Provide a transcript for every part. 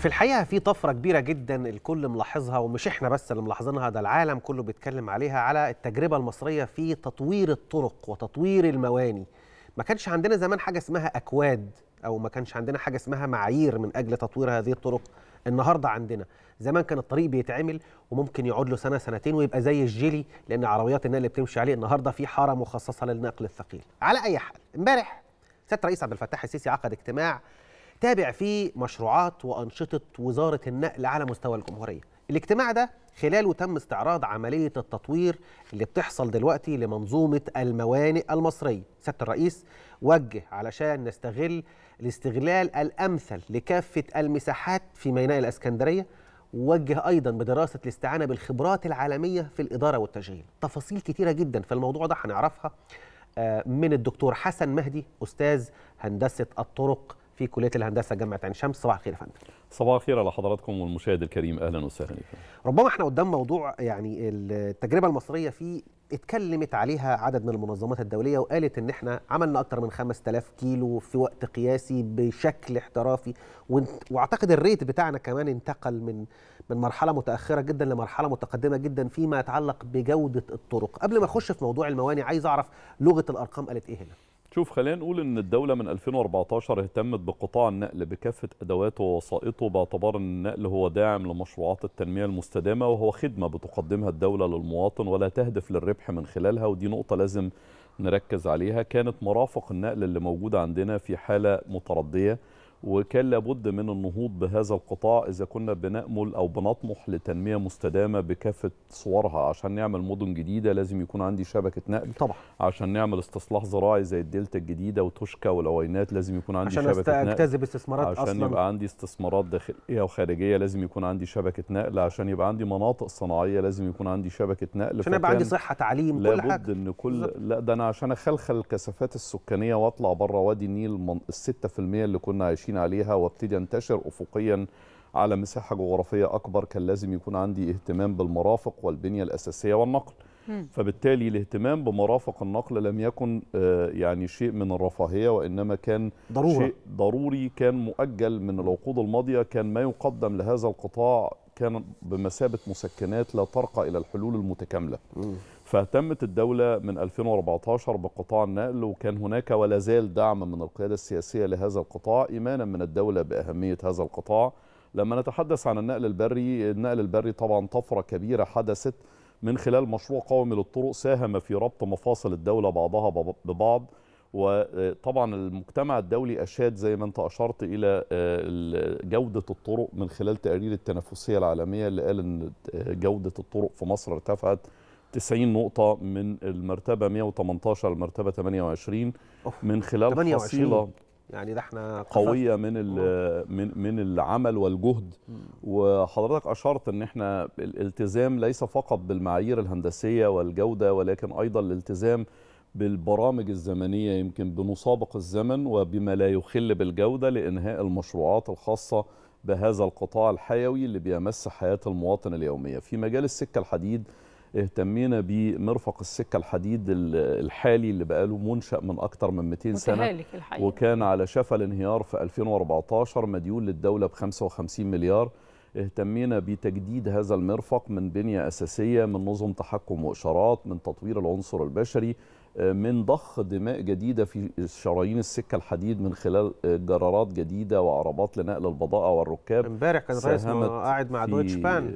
في الحقيقه في طفره كبيره جدا الكل ملاحظها ومش احنا بس اللي ملاحظينها ده العالم كله بيتكلم عليها على التجربه المصريه في تطوير الطرق وتطوير المواني ما كانش عندنا زمان حاجه اسمها اكواد او ما كانش عندنا حاجه اسمها معايير من اجل تطوير هذه الطرق النهارده عندنا زمان كان الطريق بيتعمل وممكن يقعد له سنه سنتين ويبقى زي الجيلي لان عربيات النقل بتمشي عليه النهارده في حاره مخصصه للنقل الثقيل على اي حال امبارح سياده الرئيس عبد الفتاح السيسي عقد اجتماع تابع فيه مشروعات وأنشطة وزارة النقل على مستوى الجمهورية الاجتماع ده خلاله تم استعراض عملية التطوير اللي بتحصل دلوقتي لمنظومة الموانئ المصرية سيادة الرئيس وجه علشان نستغل الاستغلال الأمثل لكافة المساحات في ميناء الأسكندرية ووجه أيضا بدراسة الاستعانة بالخبرات العالمية في الإدارة والتشغيل تفاصيل كتيرة جدا في الموضوع ده هنعرفها آه، من الدكتور حسن مهدي أستاذ هندسة الطرق في كليه الهندسه جامعه عين شمس صباح الخير يا فندم صباح الخير على حضراتكم والمشاهد الكريم اهلا وسهلا ربما احنا قدام موضوع يعني التجربه المصريه فيه اتكلمت عليها عدد من المنظمات الدوليه وقالت ان احنا عملنا اكتر من 5000 كيلو في وقت قياسي بشكل احترافي واعتقد الريت بتاعنا كمان انتقل من من مرحله متاخره جدا لمرحله متقدمه جدا فيما يتعلق بجوده الطرق قبل ما اخش في موضوع المواني عايز اعرف لغه الارقام قالت ايه هنا شوف خلينا نقول ان الدوله من 2014 اهتمت بقطاع النقل بكافه ادواته ووسائطه باعتبار ان النقل هو داعم لمشروعات التنميه المستدامه وهو خدمه بتقدمها الدوله للمواطن ولا تهدف للربح من خلالها ودي نقطه لازم نركز عليها كانت مرافق النقل اللي موجوده عندنا في حاله مترديه وكان لابد من النهوض بهذا القطاع إذا كنا بنأمل أو بنطمح لتنمية مستدامة بكافة صورها عشان نعمل مدن جديدة لازم يكون عندي شبكة نقل طبعا عشان نعمل استصلاح زراعي زي الدلتا الجديدة وتوشكا والعوينات لازم يكون عندي عشان شبكة نقل عشان أجتذب استثمارات عشان أصلا عشان يبقى عندي استثمارات داخلية وخارجية لازم يكون عندي شبكة نقل عشان يبقى عندي مناطق صناعية لازم يكون عندي شبكة نقل عشان يبقى عندي صحة تعليم كل حاجة لابد إن كل لا ده أنا عشان أخلخل الكثافات السكانية وأطلع بره وادي النيل ال 6% اللي كنا عايشين متعودين عليها وابتدي انتشر افقيا على مساحه جغرافيه اكبر كان لازم يكون عندي اهتمام بالمرافق والبنيه الاساسيه والنقل فبالتالي الاهتمام بمرافق النقل لم يكن آه، يعني شيء من الرفاهيه وانما كان ضرورة. شيء ضروري كان مؤجل من العقود الماضيه كان ما يقدم لهذا القطاع كان بمثابة مسكنات لا ترقى إلى الحلول المتكاملة فاهتمت الدولة من 2014 بقطاع النقل وكان هناك ولا زال دعم من القيادة السياسية لهذا القطاع إيمانا من الدولة بأهمية هذا القطاع لما نتحدث عن النقل البري النقل البري طبعا طفرة كبيرة حدثت من خلال مشروع قومي للطرق ساهم في ربط مفاصل الدولة بعضها ببعض وطبعا المجتمع الدولي أشاد زي ما أنت أشرت إلى آه، جودة الطرق من خلال تقرير التنافسية العالمية اللي قال أن آه، جودة الطرق في مصر ارتفعت 90 نقطة من المرتبة 118 لمرتبة 28 من خلال 28. حصيلة يعني ده احنا قويه من من من العمل والجهد وحضرتك اشرت ان احنا الالتزام ليس فقط بالمعايير الهندسيه والجوده ولكن ايضا الالتزام بالبرامج الزمنية يمكن بنسابق الزمن وبما لا يخل بالجودة لإنهاء المشروعات الخاصة بهذا القطاع الحيوي اللي بيمس حياة المواطن اليومية في مجال السكة الحديد اهتمينا بمرفق السكة الحديد الحالي اللي بقاله منشأ من أكتر من 200 سنة الحقيقة. وكان على شفا الانهيار في 2014 مديون للدولة ب 55 مليار اهتمينا بتجديد هذا المرفق من بنية أساسية من نظم تحكم وإشارات من تطوير العنصر البشري من ضخ دماء جديدة في شرايين السكة الحديد من خلال جرارات جديدة وعربات لنقل البضائع والركاب امبارح كان رئيس قاعد مع دويتش بان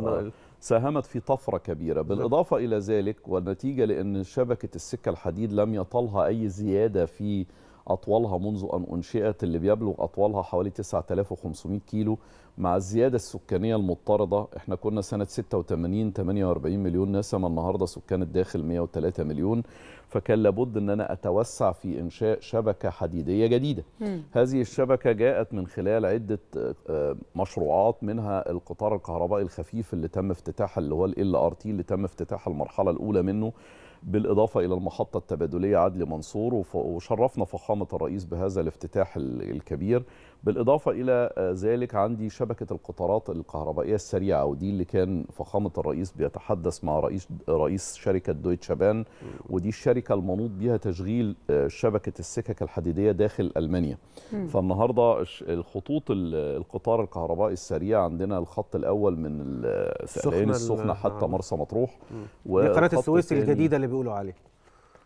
آه، ساهمت في طفرة كبيرة بالإضافة إلى ذلك والنتيجة لأن شبكة السكة الحديد لم يطلها أي زيادة في أطوالها منذ أن أنشئت اللي بيبلغ أطوالها حوالي 9500 كيلو مع الزيادة السكانية المضطردة احنا كنا سنة 86 48 مليون نسمة النهاردة سكان الداخل 103 مليون فكان لابد أن أنا أتوسع في إنشاء شبكة حديدية جديدة م. هذه الشبكة جاءت من خلال عدة آه، مشروعات منها القطار الكهربائي الخفيف اللي تم افتتاح اللي هو ال ار تي اللي تم افتتاح المرحلة الأولى منه بالإضافة إلى المحطة التبادلية عدلي منصور وشرفنا فخامة الرئيس بهذا الافتتاح الكبير بالإضافة إلى آه، ذلك عندي شبكة القطارات الكهربائية السريعة ودي اللي كان فخامة الرئيس بيتحدث مع رئيس رئيس شركة دويتش بان ودي الشركة المنوط بها تشغيل آه، شبكة السكك الحديدية داخل ألمانيا فالنهاردة الخطوط القطار الكهربائي السريع عندنا الخط الأول من السخنه السخنة حتى مرسى مطروح قناة السويس الجديدة اللي بيقولوا عليه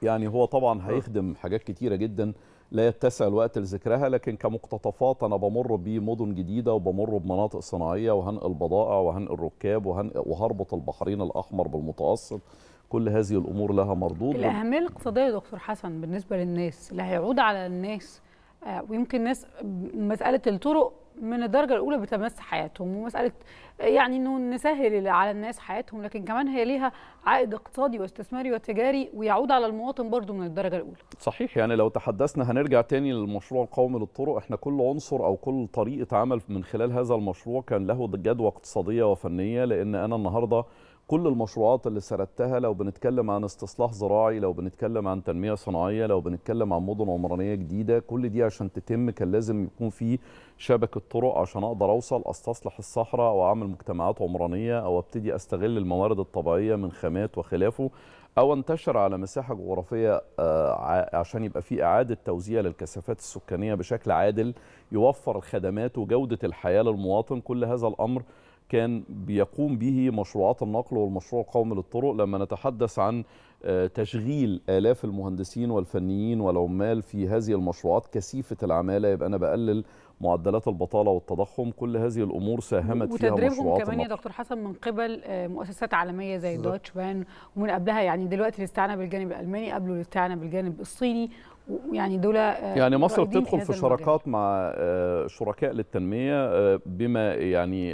يعني هو طبعا آه. هيخدم حاجات كتيرة جدا لا يتسع الوقت لذكرها لكن كمقتطفات أنا بمر بمدن جديدة وبمر بمناطق صناعية وهنقل بضائع وهنقل ركاب وهربط البحرين الأحمر بالمتوسط كل هذه الأمور لها مردود الأهمية الاقتصادية يا دكتور حسن بالنسبة للناس اللي هيعود على الناس آه، ويمكن ناس مسألة الطرق من الدرجه الاولى بتمس حياتهم ومساله يعني انه نسهل على الناس حياتهم لكن كمان هي ليها عائد اقتصادي واستثماري وتجاري ويعود على المواطن برضو من الدرجه الاولى صحيح يعني لو تحدثنا هنرجع تاني للمشروع القومي للطرق احنا كل عنصر او كل طريقه عمل من خلال هذا المشروع كان له جدوى اقتصاديه وفنيه لان انا النهارده كل المشروعات اللي سردتها لو بنتكلم عن استصلاح زراعي لو بنتكلم عن تنمية صناعية لو بنتكلم عن مدن عمرانية جديدة كل دي عشان تتم كان لازم يكون في شبكة طرق عشان أقدر أوصل أستصلح الصحراء وأعمل مجتمعات عمرانية أو أبتدي أستغل الموارد الطبيعية من خامات وخلافه أو أنتشر على مساحة جغرافية آه، عشان يبقى في إعادة توزيع للكثافات السكانية بشكل عادل يوفر الخدمات وجودة الحياة للمواطن كل هذا الأمر كان بيقوم به مشروعات النقل والمشروع القومي للطرق لما نتحدث عن آه، تشغيل آلاف المهندسين والفنيين والعمال في هذه المشروعات كثيفة العمالة يبقى أنا بقلل معدلات البطالة والتضخم كل هذه الأمور ساهمت فيها مشروعات كمان يا دكتور حسن من قبل آه، مؤسسات عالمية زي دوتش بان ومن قبلها يعني دلوقتي الاستعانة بالجانب الألماني قبله الاستعانة بالجانب الصيني يعني دول آه، يعني مصر بتدخل في شراكات مع آه، شركاء للتنميه آه، بما يعني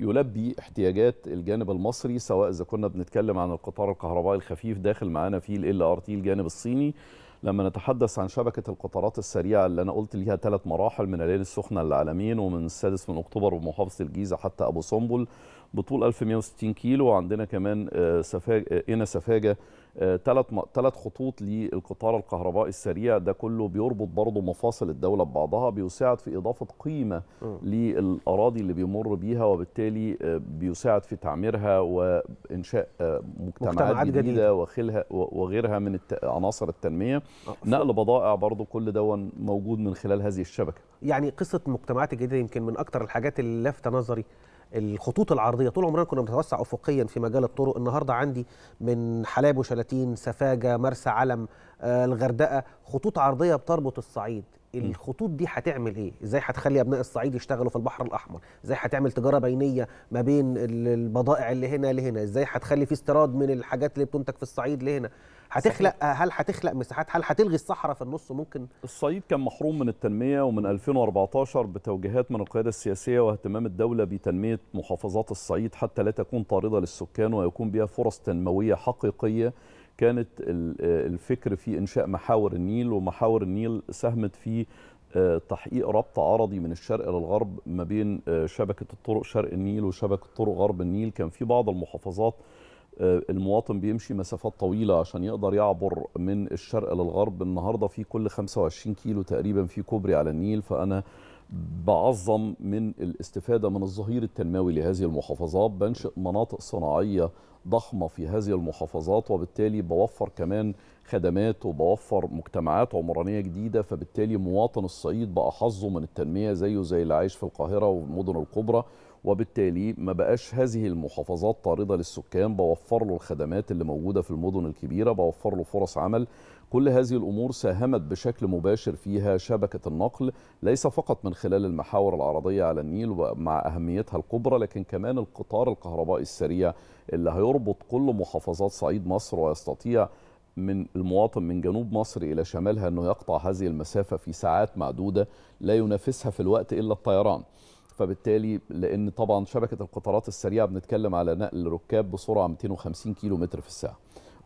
يلبي احتياجات الجانب المصري سواء اذا كنا بنتكلم عن القطار الكهربائي الخفيف داخل معانا فيه ال ار تي الجانب الصيني لما نتحدث عن شبكه القطارات السريعه اللي انا قلت ليها ثلاث مراحل من العين السخنه للعالمين ومن السادس من اكتوبر ومحافظه الجيزه حتى ابو سنبل بطول 1160 كيلو وعندنا كمان سفاجه انا سفاجه ثلاث آه، ثلاث خطوط للقطار الكهربائي السريع ده كله بيربط برضه مفاصل الدوله ببعضها بيساعد في اضافه قيمه للاراضي اللي بيمر بيها وبالتالي آه، بيساعد في تعميرها وانشاء آه، مجتمعات, مجتمعات جديده, وخلها وغيرها من عناصر التنميه نقل بضائع برضه كل ده موجود من خلال هذه الشبكه يعني قصه المجتمعات الجديده يمكن من اكثر الحاجات اللي لفت نظري الخطوط العرضيه طول عمرنا كنا بنتوسع افقيا في مجال الطرق النهارده عندي من حلاب وشلاتين سفاجه مرسى علم آه الغردقه خطوط عرضيه بتربط الصعيد الخطوط دي هتعمل ايه؟ ازاي هتخلي ابناء الصعيد يشتغلوا في البحر الاحمر؟ ازاي هتعمل تجاره بينيه ما بين البضائع اللي هنا لهنا؟ ازاي هتخلي في استيراد من الحاجات اللي بتنتج في الصعيد لهنا؟ هتخلق صحيح. آه، هل هتخلق مساحات هل هتلغي الصحراء في النص ممكن الصعيد كان محروم من التنميه ومن 2014 بتوجيهات من القياده السياسيه واهتمام الدوله بتنميه محافظات الصعيد حتى لا تكون طارده للسكان ويكون بها فرص تنمويه حقيقيه كانت آه، الفكر في انشاء محاور النيل ومحاور النيل ساهمت في آه، تحقيق ربط عرضي من الشرق للغرب ما بين شبكه الطرق شرق النيل وشبكه طرق غرب النيل كان في بعض المحافظات آه، المواطن بيمشي مسافات طويلة عشان يقدر يعبر من الشرق للغرب النهاردة في كل 25 كيلو تقريبا في كوبري على النيل فأنا بعظم من الاستفادة من الظهير التنموي لهذه المحافظات بنشئ مناطق صناعية ضخمه في هذه المحافظات وبالتالي بوفر كمان خدمات وبوفر مجتمعات عمرانيه جديده فبالتالي مواطن الصعيد بقى حظه من التنميه زيه زي اللي عايش في القاهره والمدن الكبرى وبالتالي ما بقاش هذه المحافظات طارده للسكان بوفر له الخدمات اللي موجوده في المدن الكبيره بوفر له فرص عمل كل هذه الأمور ساهمت بشكل مباشر فيها شبكة النقل ليس فقط من خلال المحاور العرضية على النيل ومع أهميتها الكبرى لكن كمان القطار الكهربائي السريع اللي هيربط كل محافظات صعيد مصر ويستطيع من المواطن من جنوب مصر إلى شمالها أنه يقطع هذه المسافة في ساعات معدودة لا ينافسها في الوقت إلا الطيران فبالتالي لأن طبعا شبكة القطارات السريعة بنتكلم على نقل ركاب بسرعة 250 كيلو متر في الساعة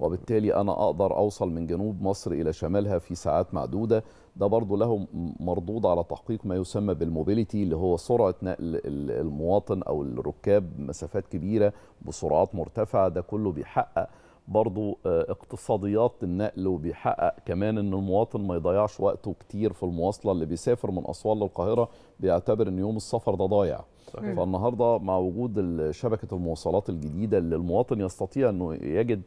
وبالتالي أنا أقدر أوصل من جنوب مصر إلى شمالها في ساعات معدودة ده برضو له مردود على تحقيق ما يسمى بالموبيليتي اللي هو سرعة نقل المواطن أو الركاب مسافات كبيرة بسرعات مرتفعة ده كله بيحقق برضو آه، اقتصاديات النقل وبيحقق كمان ان المواطن ما يضيعش وقته كتير في المواصله اللي بيسافر من اسوان للقاهره بيعتبر ان يوم السفر ده ضايع فالنهارده مع وجود شبكه المواصلات الجديده اللي المواطن يستطيع انه يجد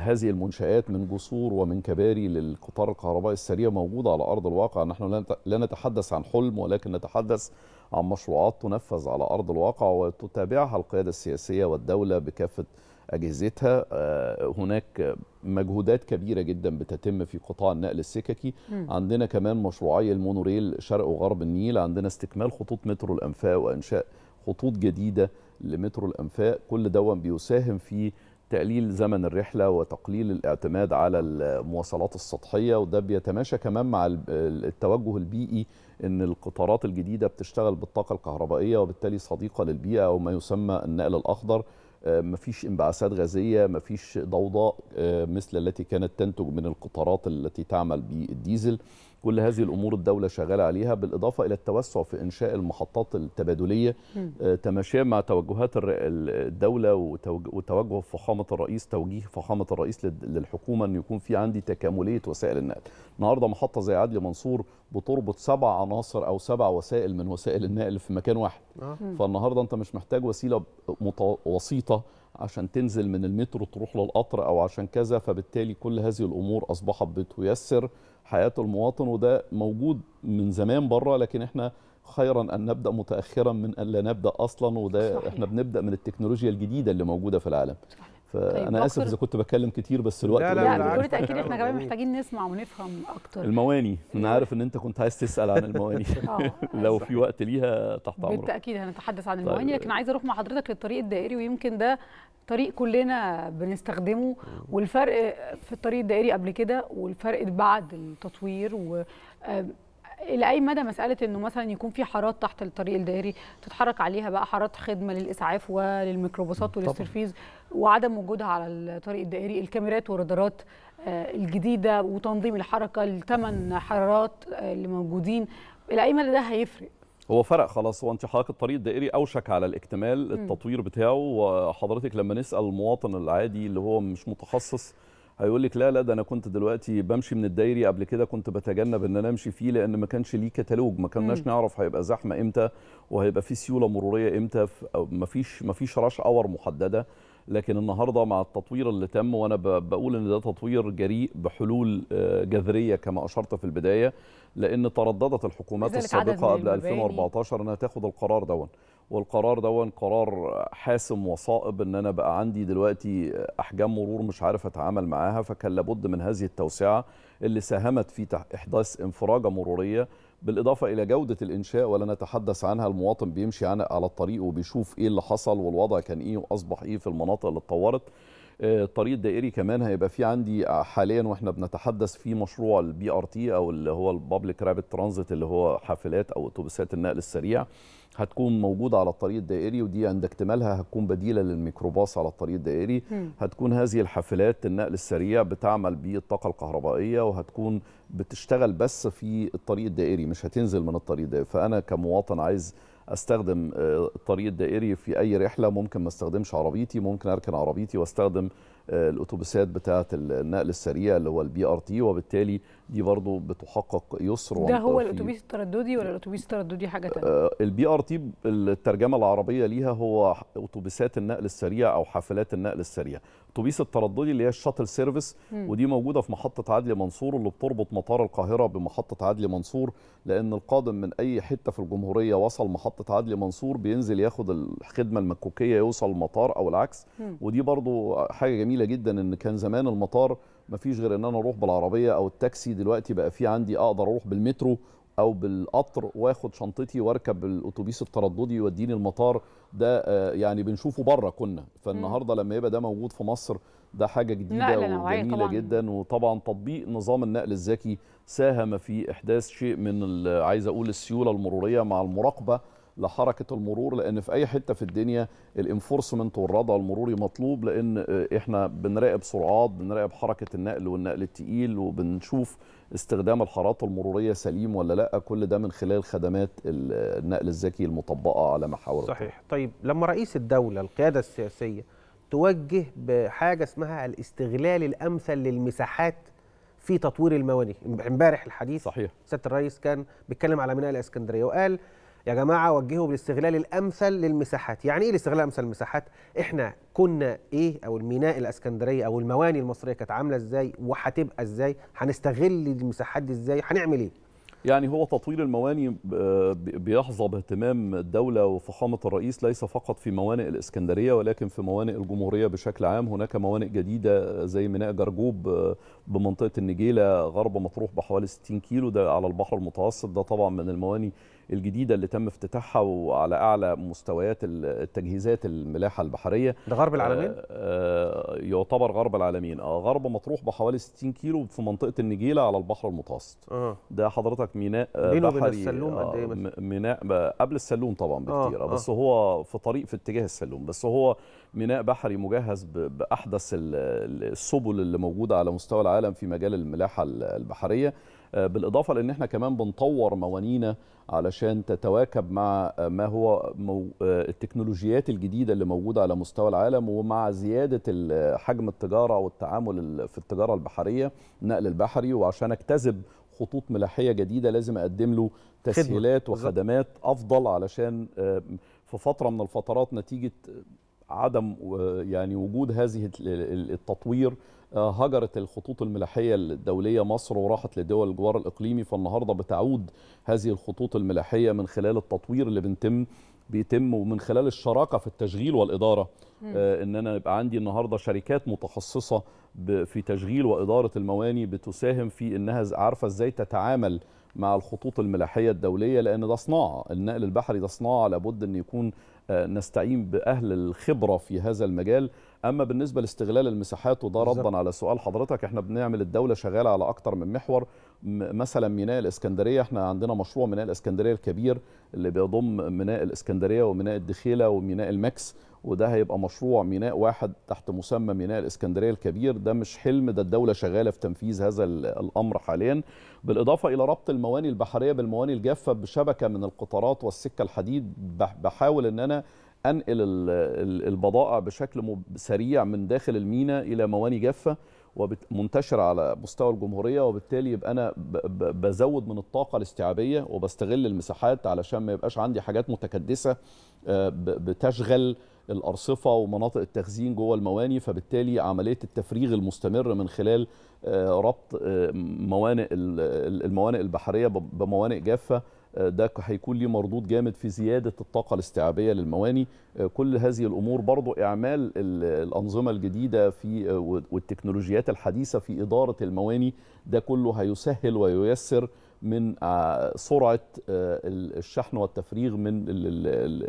هذه المنشآت من جسور ومن كباري للقطار الكهربائي السريع موجودة على أرض الواقع نحن لا نتحدث عن حلم ولكن نتحدث عن مشروعات تنفذ على أرض الواقع وتتابعها القيادة السياسية والدولة بكافة أجهزتها آه، هناك مجهودات كبيرة جدا بتتم في قطاع النقل السككي م. عندنا كمان مشروعي المونوريل شرق وغرب النيل عندنا استكمال خطوط مترو الأنفاق وإنشاء خطوط جديدة لمترو الأنفاق كل دوا بيساهم في تقليل زمن الرحله وتقليل الاعتماد على المواصلات السطحيه وده بيتماشى كمان مع التوجه البيئي ان القطارات الجديده بتشتغل بالطاقه الكهربائيه وبالتالي صديقه للبيئه او ما يسمى النقل الاخضر آه، مفيش انبعاثات غازيه مفيش ضوضاء آه، مثل التي كانت تنتج من القطارات التي تعمل بالديزل كل هذه الامور الدوله شغاله عليها بالاضافه الى التوسع في انشاء المحطات التبادليه آه، تماشيا مع توجهات الدوله وتوجه فخامه الرئيس توجيه فخامه الرئيس للحكومه ان يكون في عندي تكامليه وسائل النقل النهارده محطه زي عدلي منصور بتربط سبع عناصر او سبع وسائل من وسائل النقل في مكان واحد آه. فالنهارده انت مش محتاج وسيله وسيطه عشان تنزل من المترو تروح للقطر او عشان كذا فبالتالي كل هذه الامور اصبحت بتيسر حياه المواطن وده موجود من زمان بره لكن احنا خيرا ان نبدا متاخرا من ان لا نبدا اصلا وده صحيح. احنا بنبدا من التكنولوجيا الجديده اللي موجوده في العالم صحيح. طيب، فانا طيب اسف اذا كنت بتكلم كتير بس الوقت لا لا, لا بكل تاكيد احنا كمان محتاجين نسمع ونفهم اكتر المواني انا عارف ان انت كنت عايز تسال عن المواني آه. لو في وقت ليها تحت امرك بالتاكيد هنتحدث عن طيب. المواني لكن عايزه اروح مع حضرتك للطريق الدائري ويمكن ده طريق كلنا بنستخدمه والفرق في الطريق الدائري قبل كده والفرق بعد التطوير و الى اي مدى مساله انه مثلا يكون في حارات تحت الطريق الدائري تتحرك عليها بقى حارات خدمه للاسعاف وللميكروباصات وللسرفيز وعدم وجودها على الطريق الدائري الكاميرات والرادارات آه، الجديده وتنظيم الحركه لثمان حارات آه، اللي موجودين الى اي مدى ده هيفرق هو فرق خلاص هو حضرتك الطريق الدائري اوشك على الاكتمال التطوير بتاعه وحضرتك لما نسال المواطن العادي اللي هو مش متخصص هيقول لك لا لا ده انا كنت دلوقتي بمشي من الدايري قبل كده كنت بتجنب ان انا امشي فيه لان ما كانش ليه كتالوج ما كناش نعرف هيبقى زحمه امتى وهيبقى فيه سيوله مروريه امتى ما فيش ما فيش راش اور محدده لكن النهارده مع التطوير اللي تم وانا بقول ان ده تطوير جريء بحلول آه، جذريه كما اشرت في البدايه لان ترددت الحكومات السابقه قبل 2014 انها تاخد القرار دون والقرار ده قرار حاسم وصائب ان انا بقى عندي دلوقتي احجام مرور مش عارف اتعامل معاها فكان لابد من هذه التوسعه اللي ساهمت في احداث انفراجه مروريه بالاضافه الى جوده الانشاء ولا نتحدث عنها المواطن بيمشي على الطريق وبيشوف ايه اللي حصل والوضع كان ايه واصبح ايه في المناطق اللي اتطورت الطريق آه، الدائري كمان هيبقى في عندي حاليا واحنا بنتحدث في مشروع البي ار تي او اللي هو البابليك رابت ترانزيت اللي هو حافلات او اتوبيسات النقل السريع هتكون موجودة على الطريق الدائري ودي عند اكتمالها هتكون بديلة للميكروباص على الطريق الدائري هتكون هذه الحافلات النقل السريع بتعمل بالطاقة الكهربائية وهتكون بتشتغل بس في الطريق الدائري مش هتنزل من الطريق الدائري فأنا كمواطن عايز استخدم الطريق آه، الدائري في اي رحله ممكن ما استخدمش عربيتي ممكن اركن عربيتي واستخدم آه، الاتوبيسات بتاعه النقل السريع اللي هو البي ار تي وبالتالي دي برضو بتحقق يسر ده هو الاتوبيس الترددي ولا الاتوبيس الترددي حاجه ثانيه البي آه، ار تي الترجمه العربيه ليها هو اتوبيسات النقل السريع او حافلات النقل السريع الاتوبيس الترددي اللي هي الشاتل سيرفيس ودي موجوده في محطه عدلي منصور اللي بتربط مطار القاهره بمحطه عدلي منصور لان القادم من اي حته في الجمهوريه وصل محطه عدلي منصور بينزل ياخد الخدمه المكوكيه يوصل المطار او العكس ودي برضو حاجه جميله جدا ان كان زمان المطار مفيش غير ان انا اروح بالعربيه او التاكسي دلوقتي بقى في عندي اقدر اروح بالمترو او بالقطر واخد شنطتي واركب الاتوبيس الترددي يوديني المطار ده آه، يعني بنشوفه بره كنا فالنهارده لما يبقى ده موجود في مصر ده حاجه جديده وجميله طبعاً. جدا وطبعا تطبيق نظام النقل الذكي ساهم في احداث شيء من عايز اقول السيوله المروريه مع المراقبه لحركه المرور لان في اي حته في الدنيا الانفورسمنت والرضا المروري مطلوب لان آه، احنا بنراقب سرعات بنراقب حركه النقل والنقل التقيل وبنشوف استخدام الحارات المروريه سليم ولا لا كل ده من خلال خدمات النقل الذكي المطبقه على محاور صحيح طيب لما رئيس الدوله القياده السياسيه توجه بحاجه اسمها الاستغلال الامثل للمساحات في تطوير الموانئ امبارح الحديث صحيح سياده الرئيس كان بيتكلم على ميناء الاسكندريه وقال يا جماعه وجهوا بالاستغلال الامثل للمساحات يعني ايه الاستغلال الامثل للمساحات احنا كنا ايه او الميناء الاسكندريه او المواني المصريه كانت عامله ازاي وهتبقى ازاي هنستغل المساحات دي ازاي هنعمل ايه يعني هو تطوير المواني آه، بيحظى باهتمام الدولة وفخامة الرئيس ليس فقط في موانئ الإسكندرية ولكن في موانئ الجمهورية بشكل عام هناك موانئ جديدة آه، زي ميناء جرجوب آه، بمنطقة النجيلة غرب مطروح بحوالي 60 كيلو ده على البحر المتوسط ده طبعا من المواني الجديده اللي تم افتتاحها وعلى اعلى مستويات التجهيزات الملاحه البحريه ده غرب آه، العالمين آه، يعتبر غرب العالمين اه غرب مطروح بحوالي 60 كيلو في منطقه النجيله على البحر المتوسط أه. ده حضرتك ميناء آه، بحري السلوم قد ايه ميناء قبل السلوم طبعا بكتير أه. بس هو في طريق في اتجاه السلوم بس هو ميناء بحري مجهز باحدث السبل اللي موجوده على مستوى العالم في مجال الملاحه البحريه آه، بالاضافه لان احنا كمان بنطور موانينا علشان تتواكب مع ما هو آه، التكنولوجيات الجديده اللي موجوده على مستوى العالم ومع زياده آه، حجم التجاره والتعامل في التجاره البحريه النقل البحري وعشان اكتسب خطوط ملاحيه جديده لازم اقدم له تسهيلات وخدمات افضل علشان في فتره من الفترات نتيجه عدم يعني وجود هذه التطوير آه، هجرت الخطوط الملاحية الدولية مصر وراحت لدول الجوار الإقليمي فالنهاردة بتعود هذه الخطوط الملاحية من خلال التطوير اللي بنتم بيتم ومن خلال الشراكة في التشغيل والإدارة آه، إن أنا يبقى عندي النهاردة شركات متخصصة في تشغيل وإدارة المواني بتساهم في إنها عارفة إزاي تتعامل مع الخطوط الملاحية الدولية لأن ده صناعة النقل البحري ده صناعة لابد أن يكون آه، نستعين بأهل الخبرة في هذا المجال اما بالنسبه لاستغلال المساحات وده ردا على سؤال حضرتك احنا بنعمل الدوله شغاله على اكتر من محور مثلا ميناء الاسكندريه احنا عندنا مشروع ميناء الاسكندريه الكبير اللي بيضم ميناء الاسكندريه وميناء الدخيله وميناء المكس وده هيبقى مشروع ميناء واحد تحت مسمى ميناء الاسكندريه الكبير ده مش حلم ده الدوله شغاله في تنفيذ هذا الامر حاليا بالاضافه الى ربط المواني البحريه بالمواني الجافه بشبكه من القطارات والسكه الحديد بحاول ان انا انقل البضائع بشكل سريع من داخل المينا الى مواني جافه ومنتشرة على مستوى الجمهورية وبالتالي يبقى أنا بزود من الطاقة الاستيعابية وبستغل المساحات علشان ما يبقاش عندي حاجات متكدسة آه، بتشغل الأرصفة ومناطق التخزين جوه المواني فبالتالي عملية التفريغ المستمر من خلال آه، ربط آه، موانئ الموانئ البحرية بموانئ جافة ده هيكون ليه مردود جامد في زياده الطاقه الاستيعابيه للمواني آه، كل هذه الامور برضو اعمال الانظمه الجديده في والتكنولوجيات الحديثه في اداره المواني ده كله هيسهل وييسر من آه، سرعه آه، الشحن والتفريغ من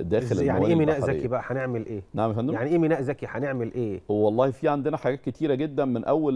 داخل يعني ايه ميناء ذكي بقى هنعمل ايه نعم يا فندم يعني ايه ميناء ذكي هنعمل ايه والله في عندنا حاجات كتيره جدا من اول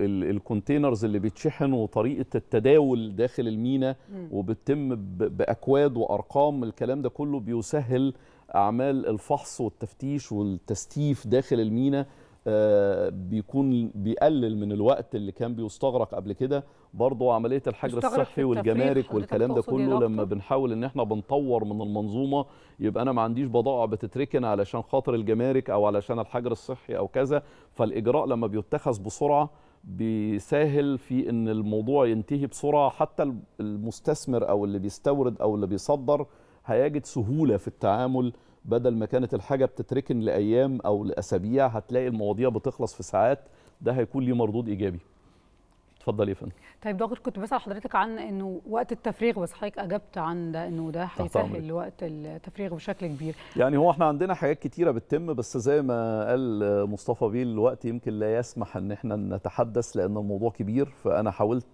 الكونتينرز اللي بيتشحن وطريقه التداول داخل الميناء وبتتم باكواد وارقام الكلام ده كله بيسهل اعمال الفحص والتفتيش والتستيف داخل الميناء آه، بيكون بيقلل من الوقت اللي كان بيستغرق قبل كده برضه عمليه الحجر الصحي والجمارك والكلام ده يعني كله لما بنحاول ان احنا بنطور من المنظومه يبقى انا ما عنديش بضائع بتتركن علشان خاطر الجمارك او علشان الحجر الصحي او كذا فالاجراء لما بيتخذ بسرعه بيسهل في ان الموضوع ينتهي بسرعه حتى المستثمر او اللي بيستورد او اللي بيصدر هيجد سهوله في التعامل بدل ما كانت الحاجه بتتركن لايام او لاسابيع هتلاقي المواضيع بتخلص في ساعات ده هيكون ليه مردود ايجابي اتفضل يا فندم طيب دكتور كنت بسال حضرتك عن انه وقت التفريغ بس حضرتك اجبت عن ده انه ده هيسهل وقت التفريغ بشكل كبير يعني هو احنا عندنا حاجات كتيره بتتم بس زي ما قال مصطفى بيه الوقت يمكن لا يسمح ان احنا نتحدث لان الموضوع كبير فانا حاولت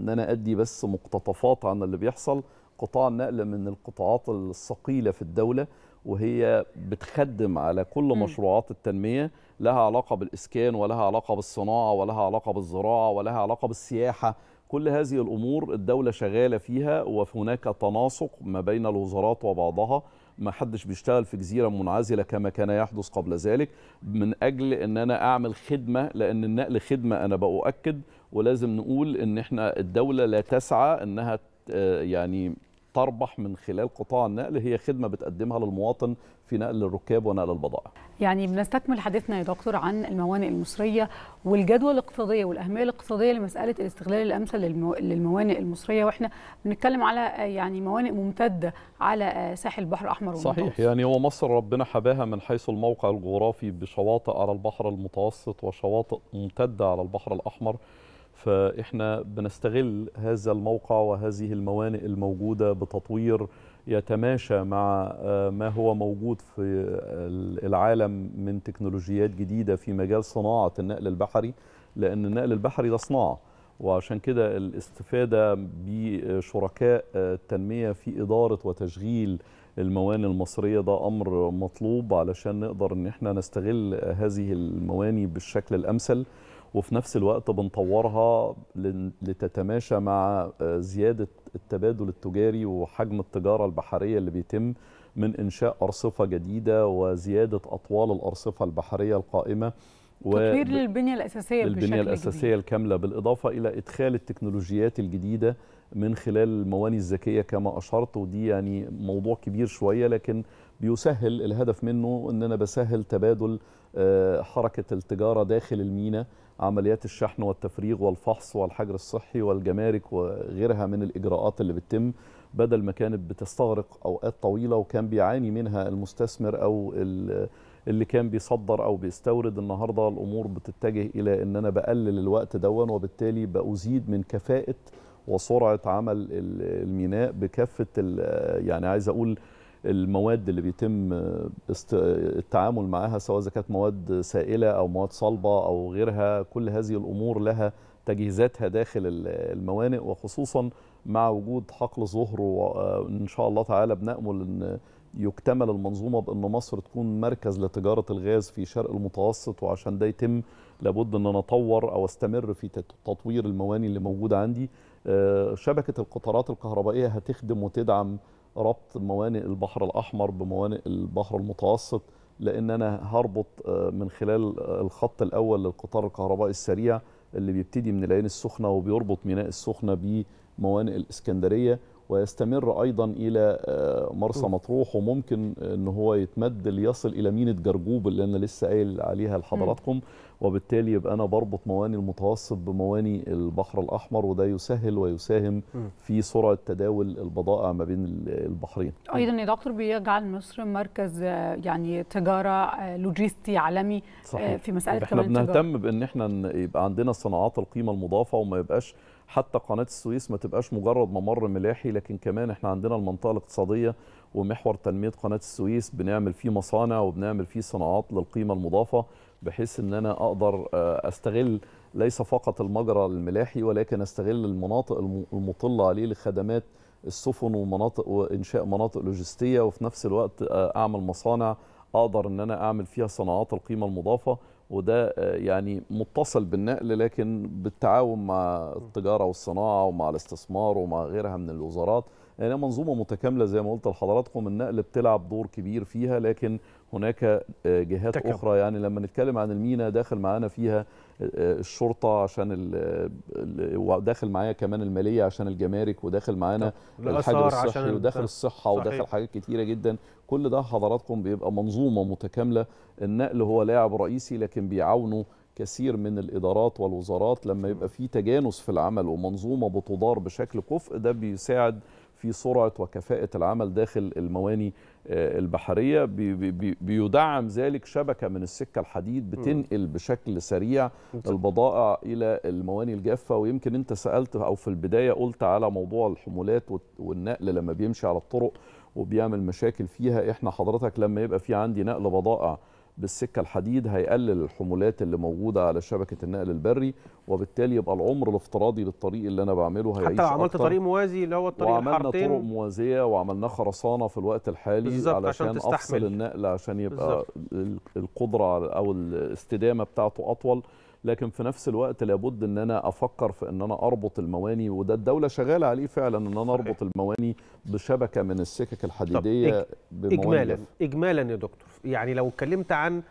ان انا ادي بس مقتطفات عن اللي بيحصل قطاع النقل من القطاعات الثقيله في الدوله وهي بتخدم على كل م. مشروعات التنميه لها علاقه بالاسكان ولها علاقه بالصناعه ولها علاقه بالزراعه ولها علاقه بالسياحه كل هذه الامور الدوله شغاله فيها وهناك تناسق ما بين الوزارات وبعضها ما حدش بيشتغل في جزيره منعزله كما كان يحدث قبل ذلك من اجل ان انا اعمل خدمه لان النقل خدمه انا باؤكد ولازم نقول ان احنا الدوله لا تسعى انها آه، يعني تربح من خلال قطاع النقل هي خدمة بتقدمها للمواطن في نقل الركاب ونقل البضائع يعني بنستكمل حديثنا يا دكتور عن الموانئ المصرية والجدوى الاقتصادية والأهمية الاقتصادية لمسألة الاستغلال الأمثل للموانئ المصرية وإحنا بنتكلم على آه، يعني موانئ ممتدة على آه، ساحل البحر الأحمر والمتوسط. صحيح يعني هو مصر ربنا حباها من حيث الموقع الجغرافي بشواطئ على البحر المتوسط وشواطئ ممتدة على البحر الأحمر فإحنا بنستغل هذا الموقع وهذه الموانئ الموجودة بتطوير يتماشى مع آه، ما هو موجود في آه، العالم من تكنولوجيات جديدة في مجال صناعة النقل البحري لأن النقل البحري ده صناعة وعشان كده الاستفادة بشركاء آه، التنمية في إدارة وتشغيل المواني المصرية ده أمر مطلوب علشان نقدر أن احنا نستغل هذه المواني بالشكل الأمثل وفي نفس الوقت بنطورها لتتماشى مع آه، زيادة التبادل التجاري وحجم التجارة البحرية اللي بيتم من إنشاء أرصفة جديدة وزيادة أطوال الأرصفة البحرية القائمة تطوير للبنية الأساسية للبنية الأساسية جديد. الكاملة بالإضافة إلى إدخال التكنولوجيات الجديدة من خلال المواني الذكية كما أشرت ودي يعني موضوع كبير شوية لكن بيسهل الهدف منه أن أنا بسهل تبادل آه، حركة التجارة داخل الميناء عمليات الشحن والتفريغ والفحص والحجر الصحي والجمارك وغيرها من الإجراءات اللي بتتم بدل ما كانت بتستغرق أوقات طويلة وكان بيعاني منها المستثمر أو اللي كان بيصدر أو بيستورد النهاردة الأمور بتتجه إلى أن أنا بقلل الوقت دون وبالتالي بأزيد من كفاءة وسرعة عمل الميناء بكافة يعني عايز أقول المواد اللي بيتم آه، آه، التعامل معها سواء اذا كانت مواد سائله او مواد صلبه او غيرها كل هذه الامور لها تجهيزاتها داخل الموانئ وخصوصا مع وجود حقل ظهر وان آه، شاء الله تعالى بنامل ان يكتمل المنظومه بان مصر تكون مركز لتجاره الغاز في شرق المتوسط وعشان ده يتم لابد ان انا اطور او استمر في تطوير الموانئ اللي موجوده عندي شبكه القطارات الكهربائيه هتخدم وتدعم ربط موانئ البحر الأحمر بموانئ البحر المتوسط لأن أنا هربط آه، من خلال آه، الخط الأول للقطار الكهربائي السريع اللي بيبتدي من العين السخنة وبيربط ميناء السخنة بموانئ الإسكندرية ويستمر أيضا إلى آه، مرسى مطروح وممكن أن هو يتمد ليصل إلى مينة جرجوب اللي أنا لسه قايل عليها لحضراتكم وبالتالي يبقى أنا بربط مواني المتوسط بمواني البحر الأحمر وده يسهل ويساهم في سرعة تداول البضائع ما بين البحرين أيضا يا دكتور بيجعل مصر مركز آه، يعني تجارة آه، لوجيستي عالمي آه، صحيح. في مسألة احنا بنهتم بأن احنا يبقى عندنا صناعات القيمة المضافة وما يبقاش حتى قناة السويس ما تبقاش مجرد ممر ملاحي لكن كمان احنا عندنا المنطقة الاقتصادية ومحور تنمية قناة السويس بنعمل فيه مصانع وبنعمل فيه صناعات للقيمة المضافة بحيث ان انا اقدر آه، استغل ليس فقط المجرى الملاحي ولكن استغل المناطق المطله عليه لخدمات السفن ومناطق وانشاء مناطق لوجستيه وفي نفس الوقت آه، اعمل مصانع اقدر ان انا اعمل فيها صناعات القيمه المضافه وده آه، يعني متصل بالنقل لكن بالتعاون مع التجاره والصناعه ومع الاستثمار ومع غيرها من الوزارات يعني منظومه متكامله زي ما قلت لحضراتكم النقل بتلعب دور كبير فيها لكن هناك آه، جهات تكب. اخرى يعني لما نتكلم عن المينا داخل معانا فيها آه، آه، الشرطه عشان وداخل معايا كمان الماليه عشان الجمارك وداخل معانا الحجر الصحي عشان وداخل الصحه صحيح. وداخل حاجات كتيره جدا كل ده حضراتكم بيبقى منظومه متكامله النقل هو لاعب رئيسي لكن بيعاونوا كثير من الادارات والوزارات لما يبقى في تجانس في العمل ومنظومه بتدار بشكل كفء ده بيساعد في سرعه وكفاءه العمل داخل المواني آه، البحريه بي بي بيدعم ذلك شبكه من السكه الحديد بتنقل بشكل سريع البضائع الى المواني الجافه ويمكن انت سالت او في البدايه قلت على موضوع الحمولات والنقل لما بيمشي على الطرق وبيعمل مشاكل فيها احنا حضرتك لما يبقى في عندي نقل بضائع بالسكه الحديد هيقلل الحمولات اللي موجوده على شبكه النقل البري وبالتالي يبقى العمر الافتراضي للطريق اللي انا بعمله هيعيش حتى لو عملت طريق موازي اللي هو الطريق وعملنا الحارتين طرق موازيه وعملناه خرسانه في الوقت الحالي علشان عشان افصل النقل عشان يبقى بالزبط. القدره او الاستدامه بتاعته اطول لكن في نفس الوقت لابد ان انا افكر في ان انا اربط المواني وده الدوله شغاله عليه فعلا ان انا اربط المواني بشبكه من السكك الحديديه طب اجمالا اجمالا يا دكتور يعني لو اتكلمت عن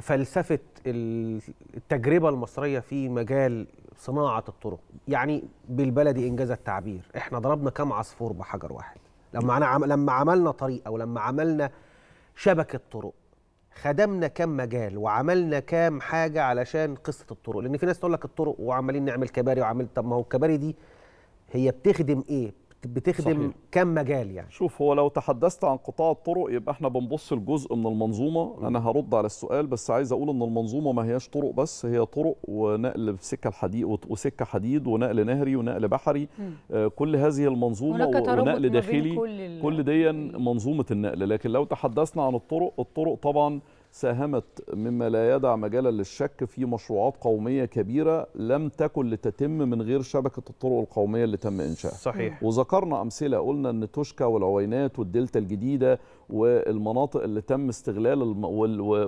فلسفه التجربه المصريه في مجال صناعه الطرق يعني بالبلدي انجاز التعبير احنا ضربنا كم عصفور بحجر واحد لما عم لما عملنا طريق او لما عملنا شبكه طرق خدمنا كام مجال وعملنا كام حاجه علشان قصه الطرق لان في ناس تقول لك الطرق وعمالين نعمل كباري وعمل طب ما هو الكباري دي هي بتخدم ايه بتخدم صحيح. كم مجال يعني شوف هو لو تحدثت عن قطاع الطرق يبقى احنا بنبص لجزء من المنظومه م. انا هرد على السؤال بس عايز اقول ان المنظومه ما هياش طرق بس هي طرق ونقل سكه الحديد وسكه حديد ونقل نهري ونقل بحري آه كل هذه المنظومه ونقل داخلي كل, كل دي منظومه النقل لكن لو تحدثنا عن الطرق الطرق طبعا ساهمت مما لا يدع مجالا للشك في مشروعات قوميه كبيره لم تكن لتتم من غير شبكه الطرق القوميه اللي تم انشائها. صحيح. وذكرنا امثله قلنا ان توشكا والعوينات والدلتا الجديده والمناطق اللي تم استغلال الم...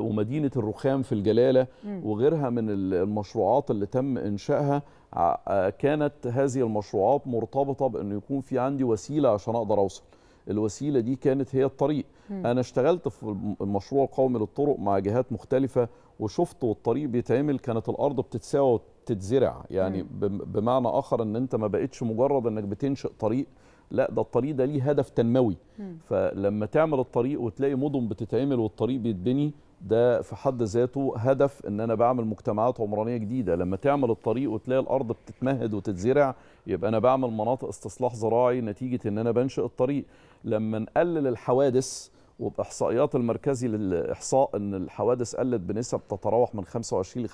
ومدينه الرخام في الجلاله وغيرها من المشروعات اللي تم انشائها آه، كانت هذه المشروعات مرتبطه بانه يكون في عندي وسيله عشان اقدر اوصل. الوسيله دي كانت هي الطريق مم. انا اشتغلت في المشروع القومي للطرق مع جهات مختلفه وشفت والطريق بيتعمل كانت الارض بتتساوى وتتزرع يعني مم. بمعنى اخر ان انت ما بقتش مجرد انك بتنشئ طريق لا ده الطريق ده ليه هدف تنموي مم. فلما تعمل الطريق وتلاقي مدن بتتعمل والطريق بيتبني ده في حد ذاته هدف ان انا بعمل مجتمعات عمرانيه جديده لما تعمل الطريق وتلاقي الارض بتتمهد وتتزرع يبقى انا بعمل مناطق استصلاح زراعي نتيجه ان انا بنشئ الطريق لما نقلل الحوادث وباحصائيات المركزي للاحصاء ان الحوادث قلت بنسب تتراوح من 25 ل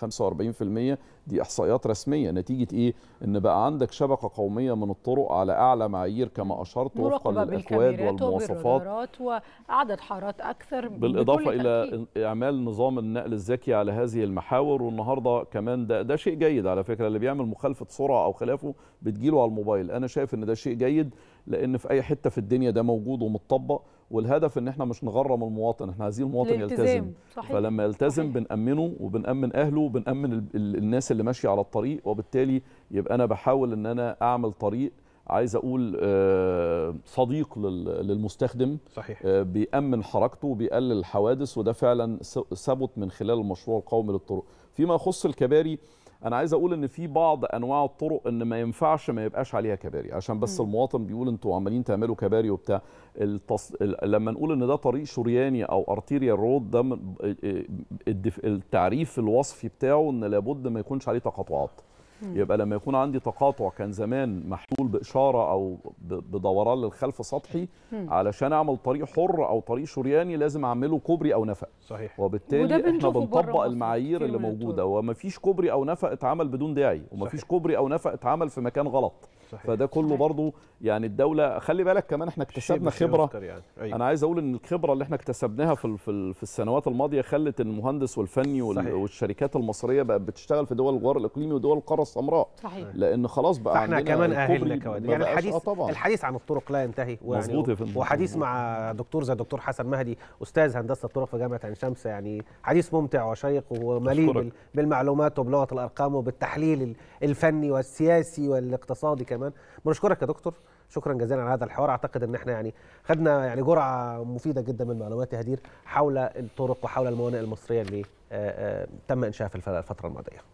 45% دي احصائيات رسميه نتيجه ايه ان بقى عندك شبكه قوميه من الطرق على اعلى معايير كما اشرت وفقا للاكواد والمواصفات وعدد حارات اكثر بالاضافه الى اعمال نظام النقل الذكي على هذه المحاور والنهارده كمان ده ده شيء جيد على فكره اللي بيعمل مخالفه سرعه او خلافه بتجيله على الموبايل انا شايف ان ده شيء جيد لان في اي حته في الدنيا ده موجود ومتطبق والهدف ان احنا مش نغرم المواطن احنا عايزين المواطن يلتزم صحيح. فلما يلتزم صحيح. بنامنه وبنامن اهله وبنامن الناس اللي ماشيه على الطريق وبالتالي يبقى انا بحاول ان انا اعمل طريق عايز اقول آه، صديق للمستخدم صحيح آه، بيامن حركته وبيقلل الحوادث وده فعلا ثبت من خلال المشروع القومي للطرق فيما يخص الكباري انا عايز اقول ان في بعض انواع الطرق ان ما ينفعش ما يبقاش عليها كباري عشان بس م. المواطن بيقول انتوا عمالين تعملوا كباري وبتاع التص... لما نقول ان ده طريق شرياني او ارتيريال رود ده التعريف الوصفي بتاعه ان لابد ما يكونش عليه تقاطعات يبقى لما يكون عندي تقاطع كان زمان محلول باشاره او بدوران للخلف سطحي علشان اعمل طريق حر او طريق شرياني لازم اعمله كوبري او نفق صحيح وبالتالي احنا بنطبق المعايير اللي موجوده ومفيش كوبري او نفق اتعمل بدون داعي ومفيش كوبري او نفق اتعمل في مكان غلط صحيح. فده كله صحيح. برضو يعني الدوله خلي بالك كمان احنا اكتسبنا خبره يعني. أيوة. انا عايز اقول ان الخبره اللي احنا اكتسبناها في في السنوات الماضيه خلت المهندس والفني صحيح. والشركات المصريه بقت بتشتغل في دول الغوار الاقليمي ودول القاره السمراء صحيح. لان خلاص بقى احنا كمان اهلنا كمان يعني الحديث آه طبعا. الحديث عن الطرق لا ينتهي يعني مظبوط يعني وحديث مع دكتور زي الدكتور حسن مهدي استاذ هندسه الطرق في جامعه عين شمس يعني حديث ممتع وشيق ومليء بالمعلومات وبلغه الارقام وبالتحليل الفني والسياسي والاقتصادي كمان بنشكرك يا دكتور شكرا جزيلا على هذا الحوار اعتقد ان احنا يعني خدنا يعني جرعه مفيده جدا من معلومات هدير حول الطرق وحول الموانئ المصريه اللي آه، آه، تم انشائها في الفتره الماضيه